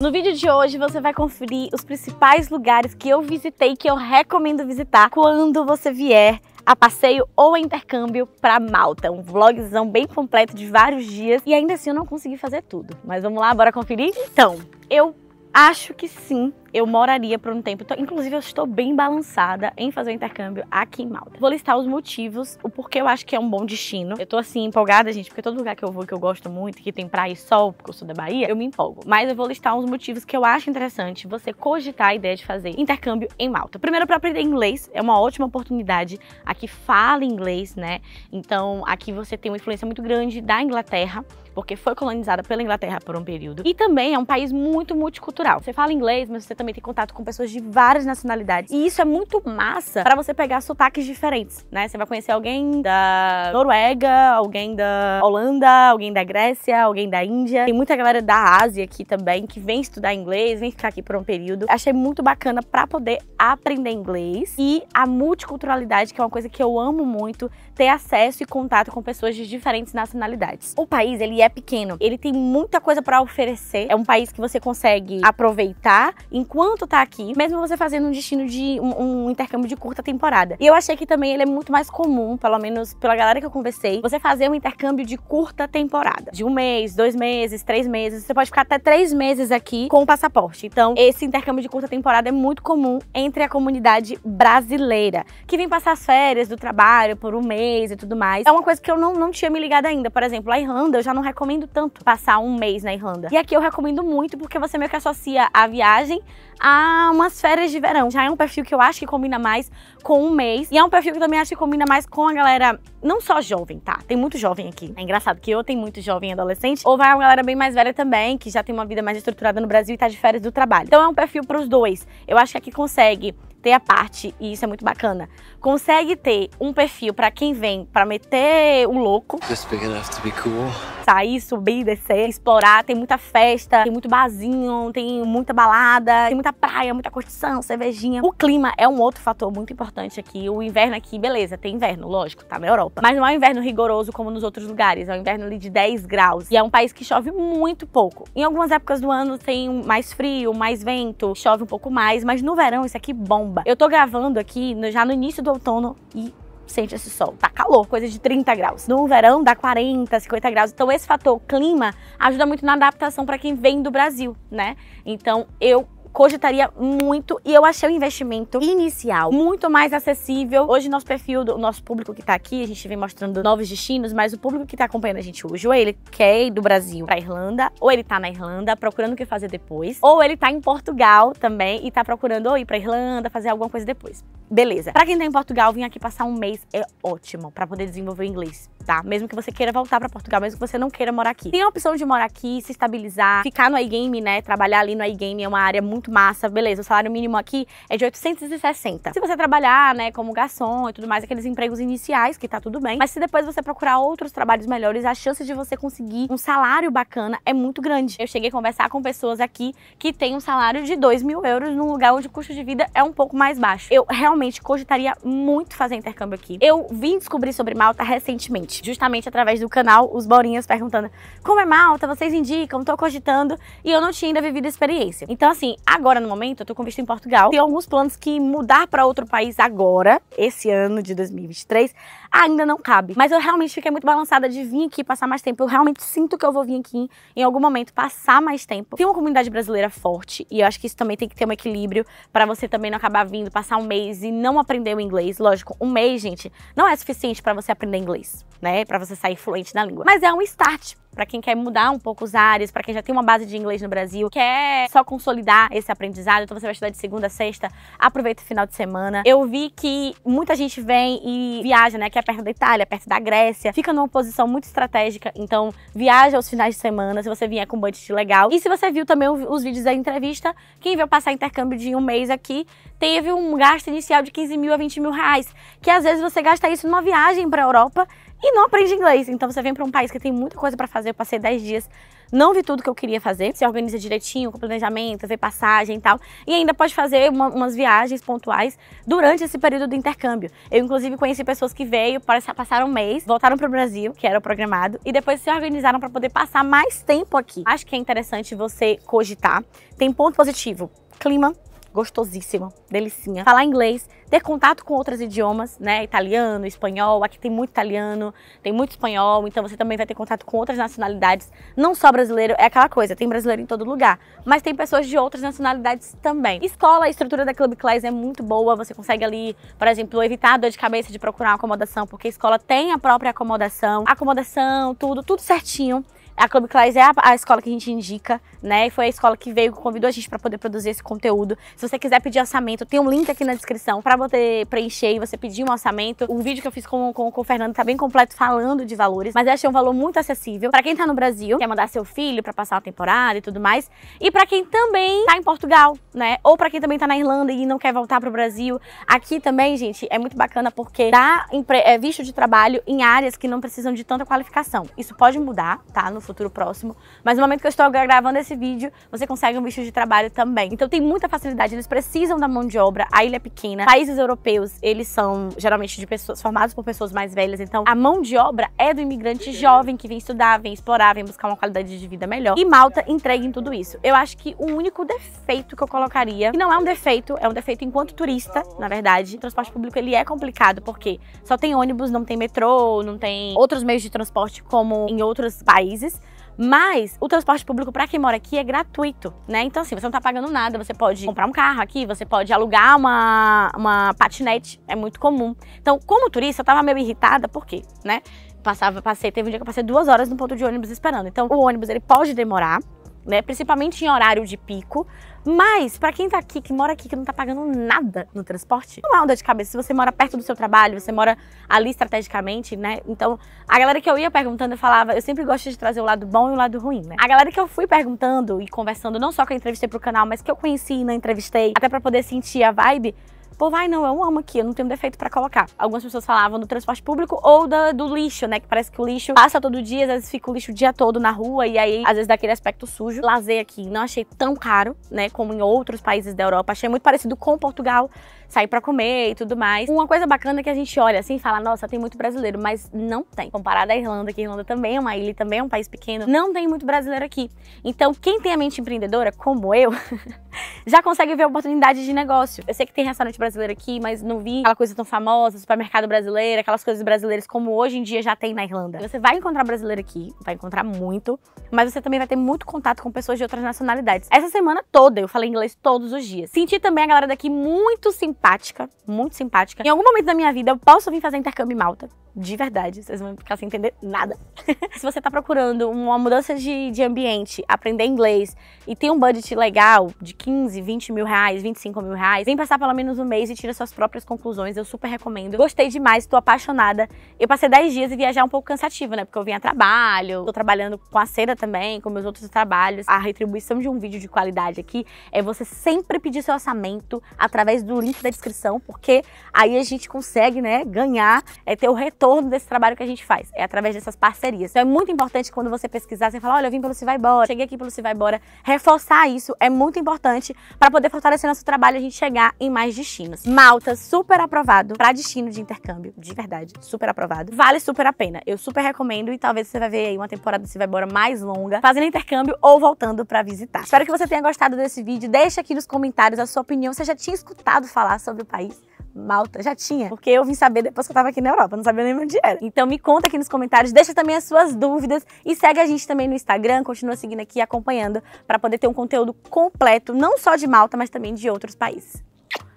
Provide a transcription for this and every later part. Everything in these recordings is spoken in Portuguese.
No vídeo de hoje você vai conferir os principais lugares que eu visitei que eu recomendo visitar quando você vier a passeio ou a intercâmbio para Malta. Um vlogzão bem completo de vários dias e ainda assim eu não consegui fazer tudo. Mas vamos lá, bora conferir? Então, eu Acho que sim, eu moraria por um tempo. Inclusive, eu estou bem balançada em fazer o intercâmbio aqui em Malta. Vou listar os motivos, o porquê eu acho que é um bom destino. Eu tô assim, empolgada, gente, porque todo lugar que eu vou, que eu gosto muito, que tem praia e sol, porque eu sou da Bahia, eu me empolgo. Mas eu vou listar uns motivos que eu acho interessante você cogitar a ideia de fazer intercâmbio em Malta. Primeiro, para aprender inglês, é uma ótima oportunidade. Aqui fala inglês, né? Então, aqui você tem uma influência muito grande da Inglaterra porque foi colonizada pela Inglaterra por um período. E também é um país muito multicultural. Você fala inglês, mas você também tem contato com pessoas de várias nacionalidades. E isso é muito massa para você pegar sotaques diferentes, né? Você vai conhecer alguém da Noruega, alguém da Holanda, alguém da Grécia, alguém da Índia. Tem muita galera da Ásia aqui também que vem estudar inglês, vem ficar aqui por um período. Achei muito bacana para poder aprender inglês e a multiculturalidade, que é uma coisa que eu amo muito, ter acesso e contato com pessoas de diferentes nacionalidades. O país, ele é pequeno, ele tem muita coisa para oferecer. É um país que você consegue aproveitar enquanto tá aqui, mesmo você fazendo um destino de um, um intercâmbio de curta temporada. E eu achei que também ele é muito mais comum, pelo menos pela galera que eu conversei, você fazer um intercâmbio de curta temporada. De um mês, dois meses, três meses. Você pode ficar até três meses aqui com o passaporte. Então, esse intercâmbio de curta temporada é muito comum entre a comunidade brasileira, que vem passar as férias do trabalho por um mês mês e tudo mais. É uma coisa que eu não, não tinha me ligado ainda. Por exemplo, a Irlanda, eu já não recomendo tanto passar um mês na Irlanda. E aqui eu recomendo muito porque você meio que associa a viagem a umas férias de verão. Já é um perfil que eu acho que combina mais com um mês. E é um perfil que eu também acho que combina mais com a galera, não só jovem, tá? Tem muito jovem aqui. É engraçado que eu tenho muito jovem adolescente. Ou vai uma galera bem mais velha também, que já tem uma vida mais estruturada no Brasil e tá de férias do trabalho. Então é um perfil para os dois. Eu acho que aqui é consegue ter a parte, e isso é muito bacana, consegue ter um perfil para quem vem para meter o louco. Just big enough to be cool sair, subir, descer, explorar. Tem muita festa, tem muito barzinho, tem muita balada, tem muita praia, muita curtição, cervejinha. O clima é um outro fator muito importante aqui. O inverno aqui, beleza, tem inverno, lógico, tá na Europa. Mas não é um inverno rigoroso como nos outros lugares. É um inverno ali de 10 graus. E é um país que chove muito pouco. Em algumas épocas do ano tem mais frio, mais vento, chove um pouco mais. Mas no verão isso aqui bomba. Eu tô gravando aqui já no início do outono e sente esse sol. Tá calor, coisa de 30 graus. No verão dá 40, 50 graus. Então esse fator clima ajuda muito na adaptação para quem vem do Brasil, né? Então eu cogitaria muito e eu achei o investimento inicial muito mais acessível. Hoje nosso perfil, do nosso público que tá aqui, a gente vem mostrando novos destinos, mas o público que tá acompanhando a gente hoje, ou ele quer ir do Brasil pra Irlanda, ou ele tá na Irlanda procurando o que fazer depois, ou ele tá em Portugal também e tá procurando ir pra Irlanda, fazer alguma coisa depois. Beleza. Pra quem tá em Portugal, vir aqui passar um mês é ótimo para poder desenvolver o inglês tá? Mesmo que você queira voltar para Portugal, mesmo que você não queira morar aqui. Tem a opção de morar aqui, se estabilizar, ficar no iGame, né? Trabalhar ali no iGame é uma área muito massa, beleza. O salário mínimo aqui é de 860. Se você trabalhar, né, como garçom e tudo mais, aqueles empregos iniciais, que tá tudo bem, mas se depois você procurar outros trabalhos melhores, a chance de você conseguir um salário bacana é muito grande. Eu cheguei a conversar com pessoas aqui que têm um salário de 2 mil euros num lugar onde o custo de vida é um pouco mais baixo. Eu realmente cogitaria muito fazer intercâmbio aqui. Eu vim descobrir sobre Malta recentemente gente, justamente através do canal Os Borinhas perguntando como é malta, vocês indicam, tô cogitando, e eu não tinha ainda vivido a experiência. Então assim, agora no momento eu tô com visto em Portugal, e alguns planos que mudar para outro país agora, esse ano de 2023, ainda não cabe. Mas eu realmente fiquei muito balançada de vir aqui passar mais tempo, eu realmente sinto que eu vou vir aqui em algum momento passar mais tempo. Tem uma comunidade brasileira forte, e eu acho que isso também tem que ter um equilíbrio para você também não acabar vindo passar um mês e não aprender o inglês. Lógico, um mês, gente, não é suficiente para você aprender inglês, né? né? Para você sair fluente na língua. Mas é um start para quem quer mudar um pouco os áreas, para quem já tem uma base de inglês no Brasil, quer só consolidar esse aprendizado, então você vai estudar de segunda a sexta, aproveita o final de semana. Eu vi que muita gente vem e viaja, né, que é perto da Itália, perto da Grécia, fica numa posição muito estratégica, então viaja aos finais de semana, se você vier com um budget legal. E se você viu também os vídeos da entrevista, quem veio passar intercâmbio de um mês aqui, teve um gasto inicial de 15 mil a 20 mil reais, que às vezes você gasta isso numa viagem para Europa, e não aprende inglês. Então você vem para um país que tem muita coisa para fazer. Eu passei 10 dias, não vi tudo que eu queria fazer. Se organiza direitinho, com planejamento, vê passagem e tal. E ainda pode fazer uma, umas viagens pontuais durante esse período do intercâmbio. Eu, inclusive, conheci pessoas que veio, passaram um mês, voltaram para o Brasil, que era o programado, e depois se organizaram para poder passar mais tempo aqui. Acho que é interessante você cogitar. Tem ponto positivo: clima, gostosíssima, delicinha. Falar inglês, ter contato com outros idiomas, né? Italiano, espanhol, aqui tem muito italiano, tem muito espanhol, então você também vai ter contato com outras nacionalidades, não só brasileiro, é aquela coisa, tem brasileiro em todo lugar, mas tem pessoas de outras nacionalidades também. Escola, a estrutura da Club Class é muito boa, você consegue ali, por exemplo, evitar a dor de cabeça de procurar uma acomodação, porque a escola tem a própria acomodação, acomodação, tudo, tudo certinho. A Club Class é a, a, escola que a gente indica, né? E foi a escola que veio, convidou a gente para poder produzir esse conteúdo. Se você quiser pedir orçamento, tem um link aqui na descrição para você preencher e você pedir um orçamento. O vídeo que eu fiz com, com, com o Fernando tá bem completo falando de valores, mas eu achei um valor muito acessível para quem tá no Brasil, quer mandar seu filho para passar uma temporada e tudo mais, e para quem também tá em Portugal, né? Ou para quem também tá na Irlanda e não quer voltar pro Brasil. Aqui também, gente, é muito bacana porque dá é, visto de trabalho em áreas que não precisam de tanta qualificação. Isso pode mudar, tá? No futuro próximo. Mas no momento que eu estou gravando esse vídeo, você consegue um visto de trabalho também. Então tem muita facilidade, eles precisam da mão de obra, a ilha é pequena. Países europeus, eles são geralmente de pessoas formados por pessoas mais velhas, então a mão de obra é do imigrante jovem que vem estudar, vem explorar, vem buscar uma qualidade de vida melhor. E Malta entrega em tudo isso. Eu acho que o único defeito que eu colocaria, que não é um defeito, é um defeito enquanto turista, na verdade, o transporte público ele é complicado porque só tem ônibus, não tem metrô, não tem outros meios de transporte como em outros países. Mas o transporte público para quem mora aqui é gratuito, né? Então, assim, você não tá pagando nada, você pode comprar um carro aqui, você pode alugar uma, uma patinete, é muito comum. Então, como turista, eu tava meio irritada, por quê, né? Passava, passei, teve um dia que eu passei duas horas no ponto de ônibus esperando. Então, o ônibus, ele pode demorar, né? Principalmente em horário de pico, mas, para quem tá aqui, que mora aqui, que não tá pagando nada no transporte, não é uma de cabeça. Se você mora perto do seu trabalho, você mora ali estrategicamente, né? Então, a galera que eu ia perguntando, eu falava, eu sempre gosto de trazer o lado bom e o lado ruim, né? A galera que eu fui perguntando e conversando, não só que eu entrevistei pro canal, mas que eu conheci e não entrevistei, até para poder sentir a vibe, Pô, tipo, vai não, eu amo aqui, eu não tenho defeito para colocar. Algumas pessoas falavam do transporte público ou da, do lixo, né? Que parece que o lixo passa todo dia, às vezes fica o lixo o dia todo na rua e aí, às vezes, daquele aspecto sujo. Lazer aqui, não achei tão caro, né? Como em outros países da Europa. Achei muito parecido com Portugal, sair para comer e tudo mais. Uma coisa bacana é que a gente olha assim e fala, nossa, tem muito brasileiro, mas não tem. Comparado à Irlanda, que a Irlanda também é uma ilha, também é um país pequeno, não tem muito brasileiro aqui. Então, quem tem a mente empreendedora, como eu, já consegue ver oportunidade de negócio. Eu sei que tem restaurante brasileiro aqui, mas não vi aquela coisa tão famosa, supermercado brasileiro, aquelas coisas brasileiras como hoje em dia já tem na Irlanda. Você vai encontrar brasileiro aqui, vai encontrar muito, mas você também vai ter muito contato com pessoas de outras nacionalidades. Essa semana toda eu falei inglês todos os dias. Senti também a galera daqui muito simpática, muito simpática. Em algum momento da minha vida eu posso vir fazer intercâmbio em Malta, de verdade, vocês vão ficar sem entender nada. Se você tá procurando uma mudança de, de ambiente, aprender inglês e tem um budget legal de 15 15, 20 mil reais, 25 mil reais. Vem passar pelo menos um mês e tira suas próprias conclusões, eu super recomendo. Gostei demais, tô apaixonada. Eu passei 10 dias e viajar um pouco cansativo, né? Porque eu vim a trabalho, tô trabalhando com a seda também, com meus outros trabalhos. A retribuição de um vídeo de qualidade aqui é você sempre pedir seu orçamento através do link da descrição, porque aí a gente consegue, né, ganhar, é ter o retorno desse trabalho que a gente faz, é através dessas parcerias. Então é muito importante quando você pesquisar, você falar, olha, eu vim pelo Se Vai bora. cheguei aqui pelo Se Vai bora. reforçar isso é muito importante para poder fortalecer nosso trabalho e a gente chegar em mais destinos. Malta, super aprovado para destino de intercâmbio, de verdade, super aprovado. Vale super a pena. Eu super recomendo e talvez você vai ver aí uma temporada se vai embora mais longa, fazendo intercâmbio ou voltando para visitar. Espero que você tenha gostado desse vídeo. Deixa aqui nos comentários a sua opinião. Você já tinha escutado falar sobre o país? Malta, já tinha. Porque eu vim saber depois que eu tava aqui na Europa, não sabia nem onde era. Então me conta aqui nos comentários, deixa também as suas dúvidas e segue a gente também no Instagram, continua seguindo aqui e acompanhando para poder ter um conteúdo completo, não só de Malta, mas também de outros países.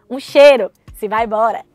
Um cheiro, se vai embora!